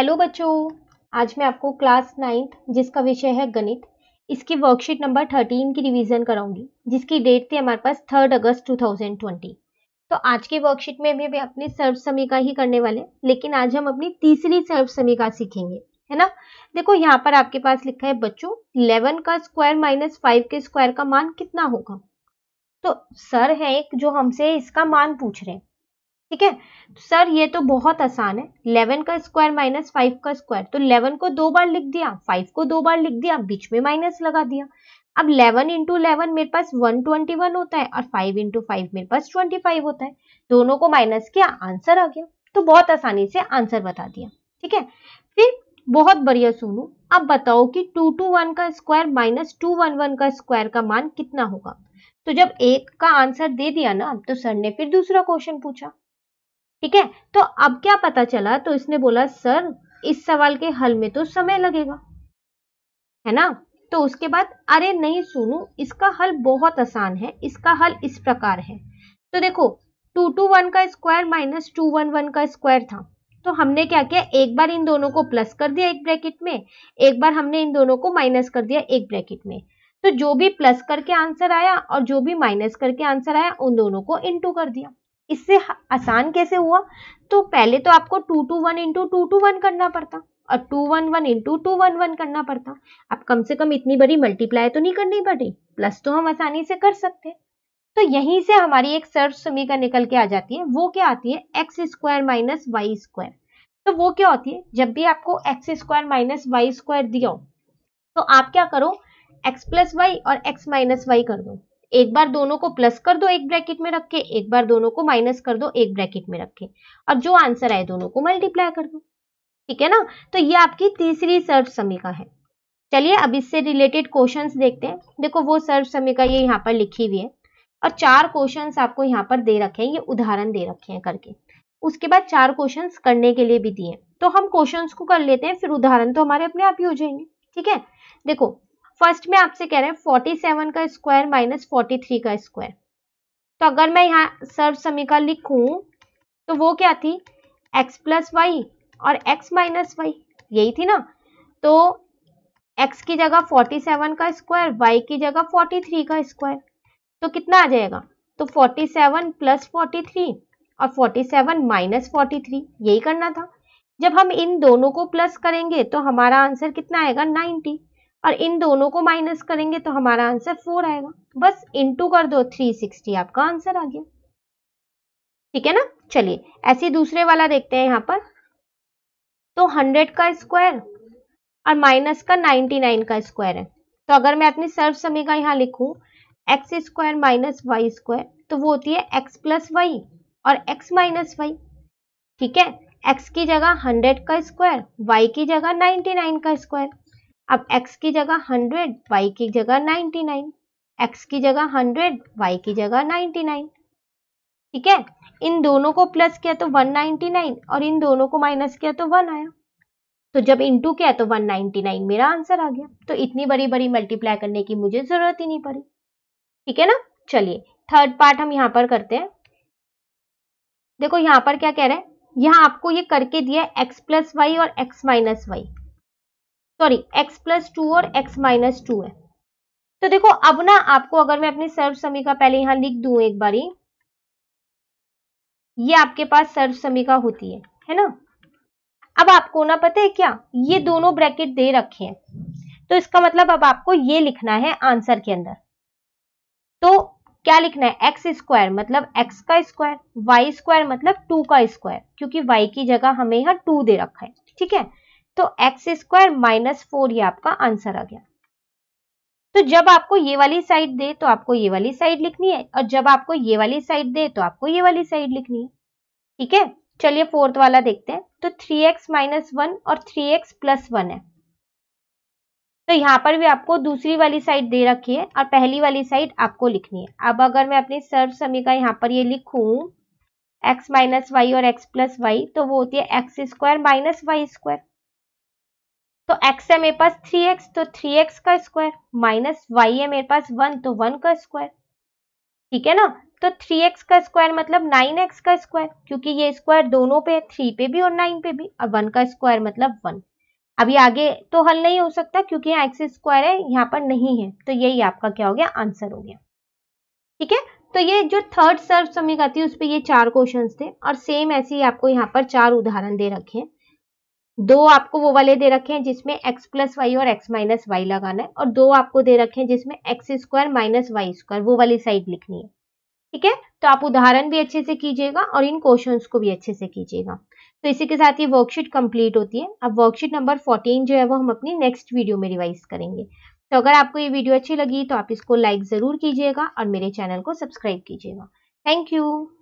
hello बच्चों आज मैं आपको क्लास नाइन्थ जिसका विषय है गणित इसकी वर्कशीट नंबर थर्टीन की रिवीजन कराऊंगी जिसकी डेट थी हमारे पास थर्ड अगस्त 2020 तो आज की वर्कशीट में भी, अपनी सर्व समीका ही करने वाले लेकिन आज हम अपनी तीसरी सर्व समीका सीखेंगे है ना देखो यहाँ पर आपके पास लिखा है बच्चों इलेवन का स्क्वायर माइनस फाइव के स्क्वायर का मान कितना होगा तो सर है एक जो हमसे इसका मान पूछ रहे हैं ठीक है तो सर ये तो बहुत आसान है इलेवन का स्क्वायर माइनस फाइव का स्क्वायर तो इलेवन को दो बार लिख दिया फाइव को दो बार लिख दिया बीच में माइनस लगा दिया अब इलेवन इंटू इलेवन मेरे पास वन ट्वेंटी वन होता है और फाइव इंटू फाइव मेरे पास ट्वेंटी फाइव होता है दोनों को माइनस किया आंसर आ गया तो बहुत आसानी से आंसर बता दिया ठीक है फिर बहुत बढ़िया सुनू अब बताओ कि टू टू वन का square minus two one one का स्क्वायर का मान कितना होगा तो जब एक का आंसर दे दिया ना तो सर ने फिर दूसरा क्वेश्चन पूछा ठीक है तो अब क्या पता चला तो इसने बोला सर इस सवाल के हल में तो समय लगेगा है ना तो उसके बाद अरे नहीं सुनू इसका हल बहुत आसान है इसका हल इस प्रकार है तो देखो टू टू वन का square minus two one one का स्क्वायर था तो हमने क्या किया एक बार इन दोनों को प्लस कर दिया एक ब्रैकेट में एक बार हमने इन दोनों को माइनस कर दिया एक ब्रैकेट में तो जो भी प्लस करके आंसर आया और जो भी माइनस करके आंसर आया उन दोनों को इनटू कर दिया इससे आसान कैसे हुआ तो पहले तो आपको two two one into two two one करना पड़ता और two one one into two one one करना पड़ता आप कम से कम इतनी बड़ी मल्टीप्लाई तो नहीं करनी पड़ी प्लस तो हम आसानी से कर सकते हैं तो यहीं से हमारी एक सर्व समीकरण निकल के आ जाती है वो क्या आती है x square minus y square तो वो क्या होती है जब भी आपको x square minus y square दिया हो तो आप क्या करो एक्स प्लस वाई और एक्स माइनस वाई कर दो एक बार दोनों को प्लस कर दो एक ब्रैकेट में रख के एक बार दोनों को माइनस कर दो एक ब्रैकेट में रख के और जो आंसर आए दोनों को मल्टीप्लाई कर दो ठीक है ना तो ये आपकी तीसरी सर्व समीका है चलिए अब इससे रिलेटेड क्वेश्चंस देखते हैं देखो वो सर्व समीका ये यहाँ पर लिखी हुई है और चार क्वेश्चन आपको यहाँ पर दे रखे हैं ये उदाहरण दे रखे हैं करके उसके बाद चार क्वेश्चन करने के लिए भी दिए तो हम क्वेश्चन को कर लेते हैं फिर उदाहरण तो हमारे अपने आप ही हो जाएंगे ठीक है देखो फर्स्ट में आपसे कह रहे हैं फोर्टी सेवन का स्क्वायर माइनस फोर्टी थ्री का स्क्वायर तो अगर मैं यहाँ सर्व समीकरण लिखूं तो वो क्या थी x प्लस वाई और x माइनस वाई यही थी ना तो x की जगह 47 का स्क्वायर y की जगह 43 का स्क्वायर तो कितना आ जाएगा तो 47 प्लस फोर्टी और 47 माइनस फोर्टी यही करना था जब हम इन दोनों को प्लस करेंगे तो हमारा आंसर कितना आएगा 90 और इन दोनों को माइनस करेंगे तो हमारा आंसर फोर आएगा बस इनटू कर दो थ्री सिक्सटी आपका आंसर आ गया ठीक है ना चलिए ऐसे दूसरे वाला देखते हैं यहाँ पर तो हंड्रेड का स्क्वायर और माइनस का नाइनटी नाइन का स्क्वायर है तो अगर मैं अपनी सर्व समय का यहाँ लिखू x square minus y square तो वो होती है एक्स प्लस वाई और एक्स माइनस वाई ठीक है एक्स की जगह हंड्रेड का स्क्वायर वाई की जगह नाइनटी नाइन का स्क्वायर अब x की जगह 100 y की जगह 99 x की जगह 100 y की जगह 99 ठीक है इन दोनों को प्लस किया तो 199 और इन दोनों को माइनस किया तो 1 आया तो जब इंटू किया तो 199 मेरा आंसर आ गया तो इतनी बड़ी बड़ी मल्टीप्लाई करने की मुझे जरूरत ही नहीं पड़ी ठीक है ना चलिए थर्ड पार्ट हम यहाँ पर करते हैं देखो यहाँ पर क्या कह रहे हैं यहाँ आपको ये करके दिया एक्स प्लस वाई और x minus y sorry x plus two और x माइनस टू है तो देखो अब ना आपको अगर मैं अपनी सर्व समीका पहले यहां लिख दू एक बारी ये आपके पास सर्व समीका होती है है ना अब आपको ना पता है क्या ये दोनों ब्रैकेट दे रखे हैं तो इसका मतलब अब आपको ये लिखना है आंसर के अंदर तो क्या लिखना है एक्स स्क्वायर मतलब एक्स का स्क्वायर वाई स्क्वायर मतलब टू का स्क्वायर क्योंकि वाई की जगह हमें यहाँ टू दे रखा है ठीक है तो एक्स स्क्वायर माइनस फोर ये आपका आंसर आ गया तो जब आपको ये वाली साइड दे तो आपको ये वाली साइड लिखनी है और जब आपको ये वाली साइड दे तो आपको ये वाली साइड लिखनी है ठीक है चलिए फोर्थ वाला देखते हैं तो थ्री एक्स माइनस वन और थ्री एक्स प्लस वन है तो यहाँ पर भी आपको दूसरी वाली साइड दे रखी है और पहली वाली साइड आपको लिखनी है अब अगर मैं अपनी सर्व समीका यहाँ पर ये लिखूं x माइनस वाई और x प्लस वाई तो वो होती है x square minus y square तो x है मेरे पास 3x तो 3x का स्क्वायर माइनस y है मेरे पास 1 तो 1 का स्क्वायर ठीक है ना तो 3x का स्क्वायर मतलब 9x का स्क्वायर क्योंकि ये स्क्वायर दोनों पे है थ्री पे भी और नाइन पे भी और वन का स्क्वायर मतलब वन अभी आगे तो हल नहीं हो सकता क्योंकि यहाँ एक्स स्क्वायर है यहाँ पर नहीं है तो यही आपका क्या हो गया आंसर हो गया ठीक है तो ये जो थर्ड सर्व समीकरण थी उस पर ये चार क्वेश्चन थे और सेम ऐसे ही आपको यहाँ पर चार उदाहरण दे रखे हैं दो आपको वो वाले दे रखे हैं जिसमें x प्लस वाई और x माइनस वाई लगाना है और दो आपको दे रखे हैं जिसमें x square minus y square वो वाली साइड लिखनी है ठीक है तो आप उदाहरण भी अच्छे से कीजिएगा और इन क्वेश्चंस को भी अच्छे से कीजिएगा तो इसी के साथ ये वर्कशीट कंप्लीट होती है अब वर्कशीट नंबर फोर्टीन जो है वो हम अपनी नेक्स्ट वीडियो में रिवाइज करेंगे तो अगर आपको ये वीडियो अच्छी लगी तो आप इसको लाइक ज़रूर कीजिएगा और मेरे चैनल को सब्सक्राइब कीजिएगा थैंक यू